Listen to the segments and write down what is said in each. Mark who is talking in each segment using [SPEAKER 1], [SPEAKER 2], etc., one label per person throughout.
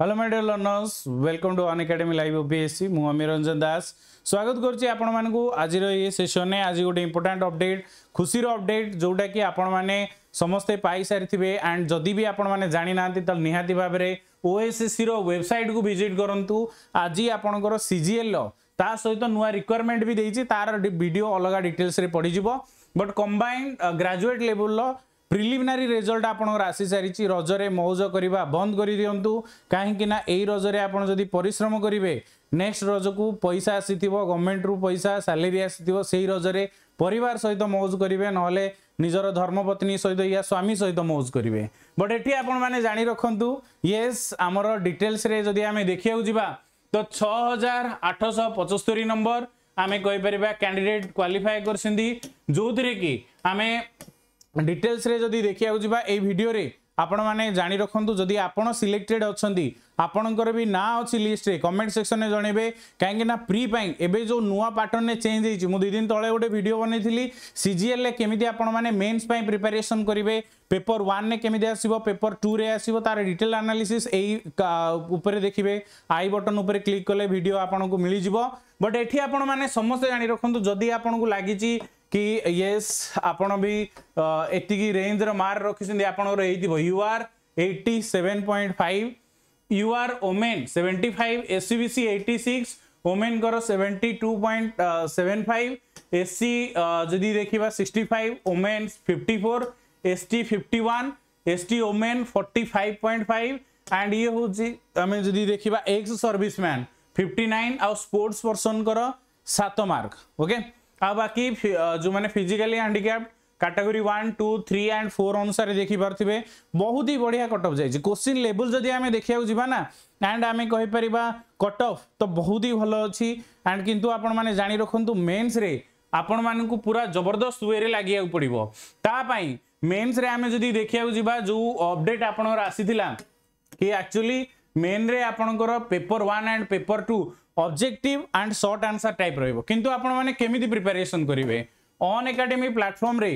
[SPEAKER 1] Hello my dear learners welcome to Unacademy live OBSC মু অমি রঞ্জন দাস স্বাগত করছি আপনার আজির এই সেসনে আজ গোটে ইম্পর্টাট অপডেট খুশির অপডেট যেটা কি আপনার সমস্তে পাই সারিবে আন্ড যদি বি আপনার জাঁ না তাহলে নিহতি ভাবে ওএসএসসি ওয়েবসাইট কু ভিজিট করতু আজ আপনার সিজিএল তা সহ নূয়া রিকোয়ারমেন্ট বি দিয়েছি তার ভিডিও অলগা ডিটেলসে পড়িযোগ বট কম্বাইন্ড গ্রাজুয়েট লেভেলর ପ୍ରିଲିମିନାରୀ ରେଜଲ୍ଟ ଆପଣଙ୍କର ଆସିସାରିଛି ରଜରେ ମଉଜ କରିବା ବନ୍ଦ କରିଦିଅନ୍ତୁ କାହିଁକିନା ଏଇ ରଜରେ ଆପଣ ଯଦି ପରିଶ୍ରମ କରିବେ ନେକ୍ସଟ ରଜକୁ ପଇସା ଆସିଥିବ ଗଭର୍ଣ୍ଣମେଣ୍ଟରୁ ପଇସା ସାଲେରୀ ଆସିଥିବ ସେଇ ରଜରେ ପରିବାର ସହିତ ମଉଜ କରିବେ ନହେଲେ ନିଜର ଧର୍ମପତ୍ନୀ ସହିତ ୟା ସ୍ୱାମୀ ସହିତ ମଉଜ କରିବେ ବଟ୍ ଏଠି ଆପଣମାନେ ଜାଣି ରଖନ୍ତୁ ୟେସ୍ ଆମର ଡିଟେଲ୍ସରେ ଯଦି ଆମେ ଦେଖିବାକୁ ଯିବା ତ ଛଅ ହଜାର ଆଠଶହ ପଞ୍ଚସ୍ତରୀ ନମ୍ବର ଆମେ କହିପାରିବା କ୍ୟାଣ୍ଡିଡେଟ୍ କ୍ୱାଲିଫାଏ କରିଛନ୍ତି ଯେଉଁଥିରେ କି ଆମେ ডিটেলসরে যদি দেখা যা এই ভিডিওরে ଆପଣମାନେ ଜାଣି ରଖନ୍ତୁ ଯଦି ଆପଣ ସିଲେକ୍ଟେଡ୍ ଅଛନ୍ତି ଆପଣଙ୍କର ବି ନାଁ ଅଛି ଲିଷ୍ଟରେ କମେଣ୍ଟ ସେକ୍ସନରେ ଜଣେଇବେ କାହିଁକି ନା ପ୍ରି ପାଇଁ ଏବେ ଯେଉଁ ନୂଆ ପାଟର୍ନରେ ଚେଞ୍ଜ ହେଇଛି ମୁଁ ଦୁଇ ଦିନ ତଳେ ଗୋଟେ ଭିଡ଼ିଓ ବନେଇଥିଲି ସିଜିଏଲ୍ରେ କେମିତି ଆପଣମାନେ ମେନ୍ସ ପାଇଁ ପ୍ରିପାରେସନ୍ କରିବେ ପେପର ୱାନ୍ରେ କେମିତି ଆସିବ ପେପର ଟୁରେ ଆସିବ ତା'ର ଡିଟେଲ୍ ଆନାଲିସିସ୍ ଏଇ ଉପରେ ଦେଖିବେ ଆଇ ବଟନ୍ ଉପରେ କ୍ଲିକ୍ କଲେ ଭିଡ଼ିଓ ଆପଣଙ୍କୁ ମିଳିଯିବ ବଟ୍ ଏଠି ଆପଣମାନେ ସମସ୍ତେ ଜାଣି ରଖନ୍ତୁ ଯଦି ଆପଣଙ୍କୁ ଲାଗିଛି कि ये आपण भी एतिकी रेंज रो मार रखिसेंती आपण रे हेइथिबो U R 87.5 U R women 75 SCBC 86 women करो 72.75 एससी जदि देखिबा 65 women 54 ST 51 ST women 45.5 and ये होची हमें जदि देखिबा एक्स सर्विसमैन 59 आउ स्पोर्ट्स पर्सन करो 7 मार्क ओके okay? ଆଉ ବାକି ଯେଉଁମାନେ physically handicapped category one two three and four ଅନୁସାରେ ଦେଖିପାରୁଥିବେ ବହୁତ ହି ବଢ଼ିଆ କଟଅଫ୍ ଯାଇଛି କୋଶ୍ଚିନ୍ ଲେବୁଲ୍ ଯଦି ଆମେ ଦେଖିବାକୁ ଯିବା ନା ଆଣ୍ଡ ଆମେ କହିପାରିବା କଟଅଫ୍ ତ ବହୁତ ହି ଭଲ ଅଛି ଆଣ୍ଡ କିନ୍ତୁ ଆପଣମାନେ ଜାଣି ରଖନ୍ତୁ ମେନ୍ସରେ ଆପଣମାନଙ୍କୁ ପୁରା ଜବରଦସ୍ତ ୱେରେ ଲାଗିବାକୁ ପଡ଼ିବ ତା ପାଇଁ ମେନ୍ସରେ ଆମେ ଯଦି ଦେଖିବାକୁ ଯିବା ଯେଉଁ ଅପଡେଟ୍ ଆପଣଙ୍କର ଆସିଥିଲା କି ଆକ୍ଚୁଆଲି মেনরে আপনার paper one and paper two objective and short answer type রহব কিন্তু আপনার কেমিতি প্রিপারেসন করবে অন একাডেমি প্লাটফর্মরে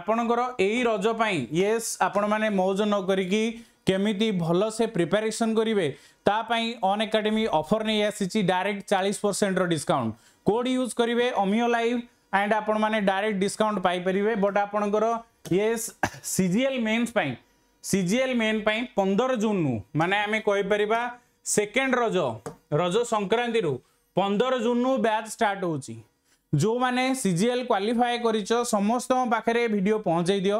[SPEAKER 1] ଆପଣଙ୍କର ଏଇ ରଜ ପାଇଁ ୟେସ୍ ଆପଣମାନେ ମୌଜ ନ କରିକି କେମିତି ଭଲସେ ପ୍ରିପାରେସନ୍ କରିବେ ତା ପାଇଁ ଅନ୍ ଏକାଡେମୀ ଅଫର୍ ନେଇ ଆସିଛି ଡାଇରେକ୍ଟ ଚାଳିଶ ପରସେଣ୍ଟର ଡିସ୍କାଉଣ୍ଟ କୋଡ଼୍ ୟୁଜ୍ କରିବେ ଅମିଓ ଲାଇଭ୍ ଆଣ୍ଡ ଆପଣମାନେ ଡାଇରେକ୍ଟ ଡିସ୍କାଉଣ୍ଟ ପାଇପାରିବେ ବଟ୍ ଆପଣଙ୍କର ୟେସ୍ ସିଜିଏଲ୍ ମେନ୍ସ ପାଇଁ ସିଜିଏଲ୍ ମେନ୍ ପାଇଁ ପନ୍ଦର ଜୁନ୍ରୁ ମାନେ ଆମେ କହିପାରିବା ସେକେଣ୍ଡ ରଜ ରଜ ସଂକ୍ରାନ୍ତିରୁ ପନ୍ଦର ଜୁନ୍ରୁ ବ୍ୟାଚ୍ ଷ୍ଟାର୍ଟ ହେଉଛି ଯେଉଁମାନେ ସିଜିଏଲ୍ କ୍ୱାଲିଫାଏ କରିଛ ସମସ୍ତଙ୍କ ପାଖରେ ଭିଡ଼ିଓ ପହଞ୍ଚାଇ ଦିଅ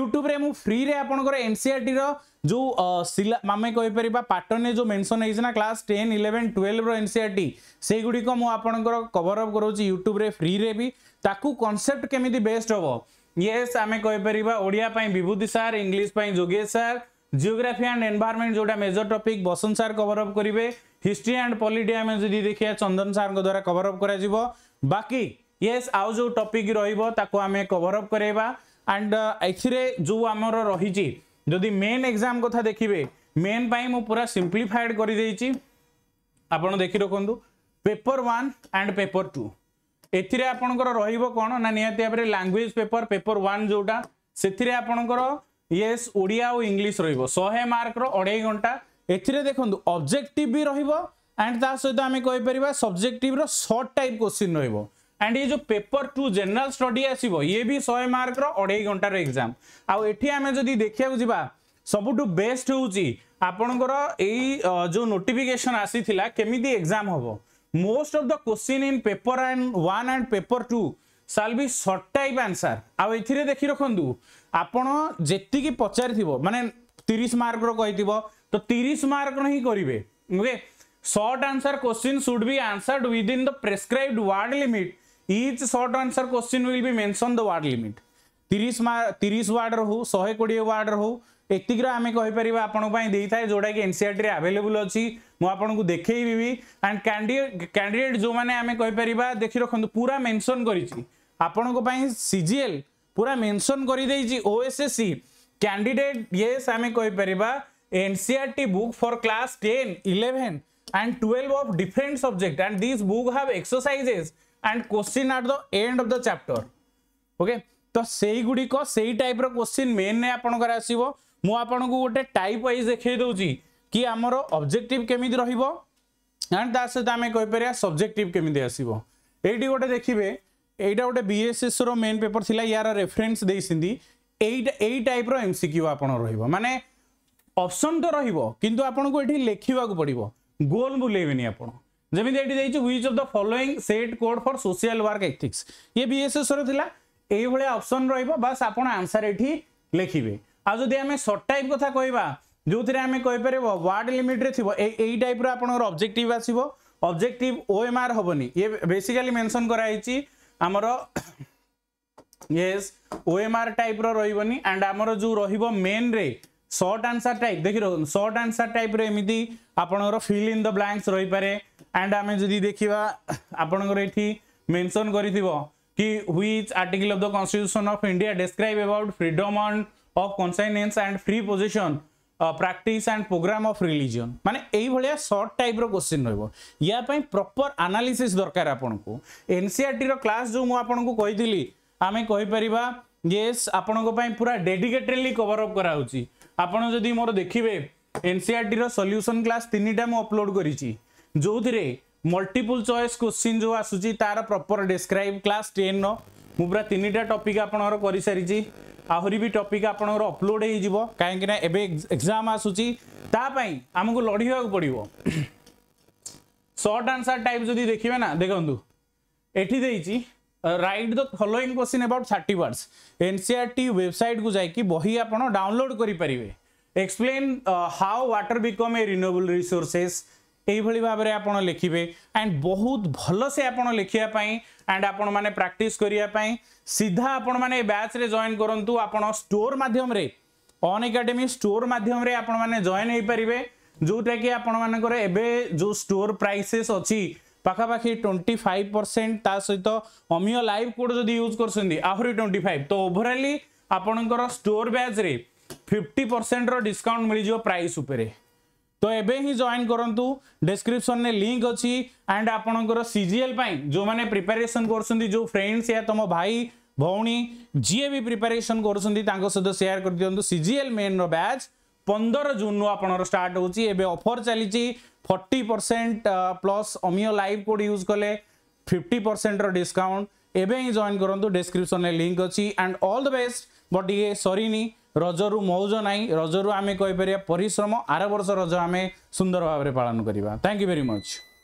[SPEAKER 1] ୟୁଟ୍ୟୁବରେ ମୁଁ ଫ୍ରିରେ ଆପଣଙ୍କର ଏନ୍ସିଆର୍ଟିର ଯେଉଁ ସିଲା ଆମେ କହିପାରିବା ପାଟର୍ନରେ ଯେଉଁ ମେନସନ୍ ହେଇଛି ନା କ୍ଲାସ୍ ଟେନ୍ ଇଲେଭେନ୍ ଟୁଏଲ୍ଭର ଏନ୍ସିଆର୍ଟି ସେଇଗୁଡ଼ିକ ମୁଁ ଆପଣଙ୍କର କଭର ଅପ୍ କରାଉଛି ୟୁଟ୍ୟୁବରେ ଫ୍ରିରେ ବି ତାକୁ କନସେପ୍ଟ କେମିତି ବେଷ୍ଟ ହେବ यस आम कहीपर ओडिया विभूति सार इंग्लीश जोगेश सार जियोग्राफी एंड एनवायरमेंट जो major topic Basant sir cover up करेंगे हिस्ट्री एंड पॉलिटी आम जी देखिए चंदन सार द्वारा कवर कर बाकी यस आउ जो टपिक रोक आम कवर अप कराइबा एंड ए जो आमर रही जदि मेन एग्जाम कथा देखिए मेन मुझे पूरा सिंप्लीफाइड कर आपड़ देखी रखु paper one and paper two ଏଥିରେ ଆପଣଙ୍କର ରହିବ କ'ଣ ନା ନିହାତି ଭାବରେ ଲାଙ୍ଗୁଏଜ ପେପର ପେପର ୱାନ୍ ଯେଉଁଟା ସେଥିରେ ଆପଣଙ୍କର ୟେସ୍ ଓଡ଼ିଆ ଆଉ ଇଂଲିଶ ରହିବ ଶହେ ମାର୍କର ଅଢ଼େଇ ଘଣ୍ଟା ଏଥିରେ ଦେଖନ୍ତୁ ଅବଜେକ୍ଟିଭ ବି ରହିବ ଆଣ୍ଡ ତା ସହିତ ଆମେ କହିପାରିବା ସବଜେକ୍ଟିଭର ସର୍ଟ ଟାଇପ୍ କୋଶ୍ଚିନ୍ ରହିବ ଆଣ୍ଡ ଏ ଯେଉଁ ପେପର ଟୁ ଜେନେରାଲ ଷ୍ଟଡି ଆସିବ ଇଏ ବି ଶହେ ମାର୍କର ଅଢ଼େଇ ଘଣ୍ଟାର ଏକ୍ଜାମ୍ ଆଉ ଏଠି ଆମେ ଯଦି ଦେଖିବାକୁ ଯିବା ସବୁଠୁ ବେଷ୍ଟ ହେଉଛି ଆପଣଙ୍କର ଏଇ ଯେଉଁ ନୋଟିଫିକେସନ୍ ଆସିଥିଲା କେମିତି ଏକ୍ଜାମ୍ ହେବ most of the question in paper and 1 and paper 2 shall be short type answer ଆଉ ଏଥିରେ ଦେଖି ରଖନ୍ତୁ ଆପଣ ଯେତିକି ପଚାରିଥିବ ମାନେ 30 ମାର୍କ ର କହିଥିବ ତ 30 ମାର୍କ ହିଁ କରିବେ okay short answer question should be answered within the prescribed word limit each short answer question will be mentioned the word limit 30 mark 30 word रो 120 वर्ड रो ଏତିକିର ଆମେ କହିପାରିବା ଆପଣଙ୍କ ପାଇଁ ଦେଇଥାଏ ଯେଉଁଟାକି ଏନ୍ସିଆର୍ଟିରେ ଆଭେଲେବୁଲ୍ ଅଛି ମୁଁ ଆପଣଙ୍କୁ ଦେଖେଇବି ବି ଆଣ୍ଡ କ୍ୟାଣ୍ଡିଡେଟ୍ ଯେଉଁମାନେ ଆମେ କହିପାରିବା ଦେଖି ରଖନ୍ତୁ ପୁରା ମେନସନ୍ କରିଛି ଆପଣଙ୍କ ପାଇଁ ସିଜିଏଲ୍ ପୁରା ମେନସନ୍ କରିଦେଇଛି ଓଏସ୍ଏସ୍ସି କ୍ୟାଣ୍ଡିଡେଟ୍ ୟେସ୍ ଆମେ କହିପାରିବା NCERT book for class ten eleven and twelve of different subject and this book have exercises and question at the end of the chapter okay ତ ସେଇଗୁଡ଼ିକ ସେଇ ଟାଇପ୍ର କୋଶ୍ଚିନ୍ ମେନ୍ରେ ଆପଣଙ୍କର ଆସିବ ମୁଁ ଆପଣଙ୍କୁ ଗୋଟେ ଟାଇପ୍ ୱାଇଜ୍ ଦେଖାଇ ଦେଉଛି କି ଆମର ଅବଜେକ୍ଟିଭ୍ କେମିତି ରହିବ ଆଣ୍ଡ ତା ସହିତ ଆମେ କହିପାରିବା ସବଜେକ୍ଟିଭ୍ କେମିତି ଆସିବ ଏଇଠି ଗୋଟେ ଦେଖିବେ ଏଇଟା ଗୋଟେ ବିଏସ୍ଏସ୍ର ମେନ୍ ପେପର ଥିଲା ୟାର ରେଫରେନ୍ସ ଦେଇଛନ୍ତି ଏଇଟା ଏଇ ଟାଇପ୍ର ଏମ୍ ସି କ୍ୟୁ ଆପଣ ରହିବ ମାନେ ଅପସନ୍ ତ ରହିବ କିନ୍ତୁ ଆପଣଙ୍କୁ ଏଠି ଲେଖିବାକୁ ପଡ଼ିବ ଗୋଲ୍ ବୁଲେଇବେନି ଆପଣ ଯେମିତି ଏଠି ଦେଇଛି which of the following set code for social work ethics ଇଏ ବିଏସ୍ଏସ୍ର ଥିଲା ଏଇଭଳିଆ ଅପସନ୍ ରହିବ ବାସ୍ ଆପଣ ଆନ୍ସର୍ ଏଠି ଲେଖିବେ ଆଉ ଯଦି ଆମେ ସର୍ଟ ଟାଇପ୍ କଥା କହିବା ଯେଉଁଥିରେ ଆମେ କହିପାରିବ ୱାର୍ଡ଼ ଲିମିଟ୍ରେ ଥିବ ଏଇ ଟାଇପ୍ର ଆପଣଙ୍କର ଅବଜେକ୍ଟିଭ୍ ଆସିବ ଅବଜେକ୍ଟିଭ୍ ଓ ଏମ୍ ଆର୍ ହେବନି ଇଏ ବେସିକାଲି ମେନସନ୍ କରାହେଇଛି ଆମର ୟେସ୍ ଓ ଏମ୍ ଆର୍ ଟାଇପ୍ର ରହିବନି ଆଣ୍ଡ ଆମର ଯେଉଁ ରହିବ ମେନ୍ରେ ସର୍ଟ ଆନ୍ସର୍ ଟାଇପ୍ ଦେଖି ରଖନ୍ତୁ ସର୍ଟ ଆନ୍ସର୍ ଟାଇପ୍ରେ ଏମିତି ଆପଣଙ୍କର ଫିଲ୍ ଇନ୍ ଦ ବ୍ଲାଙ୍କସ୍ ରହିପାରେ ଆଣ୍ଡ ଆମେ ଯଦି ଦେଖିବା ଆପଣଙ୍କର ଏଠି ମେନସନ୍ କରିଥିବ କି which article of the constitution of India describe about freedom on of conscience and free position practice and program of religion মানে এইভাবে সর্ট টাইপ্র কোশ্চিন রহব ইয়াপাই প্রপর আনালিসিস দরকার আপনার এনসিআরটির ক্লাস যে আপনার কইলি আমি কইপারা ইয়েস আপনার পুরা ডেডিকেটেডলি কভার অপ করা হচ্ছে আপনার যদি মোর দেখবে এনসিআরটির সল্যুসন ক্লাস তিনটা মু অপলোড করেছি যে ମଲ୍ଟିପୁଲ୍ ଚଏସ୍ କୋଶ୍ଚିନ୍ ଯେଉଁ ଆସୁଛି ତା'ର ପ୍ରପର୍ ଡେସ୍କ୍ରାଇବ୍ କ୍ଲାସ୍ ଟେନ୍ର ମୁଁ ପୁରା ତିନିଟା ଟପିକ୍ ଆପଣଙ୍କର କରିସାରିଛି ଆହୁରି ବି ଟପିକ୍ ଆପଣଙ୍କର ଅପଲୋଡ଼ ହେଇଯିବ କାହିଁକିନା ଏବେ ଏକ୍ଜାମ୍ ଆସୁଛି ତା ପାଇଁ ଆମକୁ ଲଢ଼ିବାକୁ ପଡ଼ିବ ସର୍ଟ ଆନ୍ସର୍ ଟାଇପ୍ ଯଦି ଦେଖିବେ ନା ଦେଖନ୍ତୁ ଏଠି ଦେଇଛି right the following question about thirty words NCERT ୱେବସାଇଟ୍କୁ ଯାଇକି ବହି ଆପଣ ଡାଉନଲୋଡ଼ କରିପାରିବେ explain how water become a renewable resources এইভাবে ভাবে আপনার লিখবে আন্ড বহুত ভালসে আপনার লিখবা আন্ড আপন মানে প্রাকটিস করা সিধা আপন মানে ব্যাচরে জয়েন করতু আপনার স্টোর মাধ্যমে অন একাডেমি স্টোর মাধ্যমে আপনার মানে জয়েন হয়ে পারে যেটা কি আপনার এবে যে স্টোর প্রাইসেস অছি পাখাপাখি টোয়েন্টি ফাইভ পরসেন্ট তা সহিত অমিয় লাইভ কোড যদি ইউজ করছেন আহরি টোয়েন্টি ফাইভ তো ওভরালি আপনার স্টোর ব্যাচরে ফিফটি পরসেন্টর ডিসকাউন্ট মিলিযোগ প্রাইস উপরে तो एबे ही जॉइन करूँ डिस्क्रिप्सन में लिंक अच्छी एंड आपंकर सीजीएल जो मैंने प्रिपेरेसन कर जो फ्रेंड्स या तुम भाई भौणी जी भी प्रिपेरेसन कर सहित सेयार कर दिखाँ सीजीएल मेन बैच पंदर जून रु आप स्टार्ट होफर चली forty percent plus Amiyo live code use कले फिफ्टी परसेंटर डिस्काउंट एवं ही जॉइन करूँ डिस्क्रिप्सन लिंक अच्छी and all the best but ये नी ରଜରୁ ମଉଜ ନାହିଁ ରଜରୁ ଆମେ କହିପାରିବା ପରିଶ୍ରମ ଆର ବର୍ଷ ରଜ ଆମେ ସୁନ୍ଦର ଭାବରେ ପାଳନ କରିବା ଥ୍ୟାଙ୍କ ୟୁ ଭେରି ମଚ୍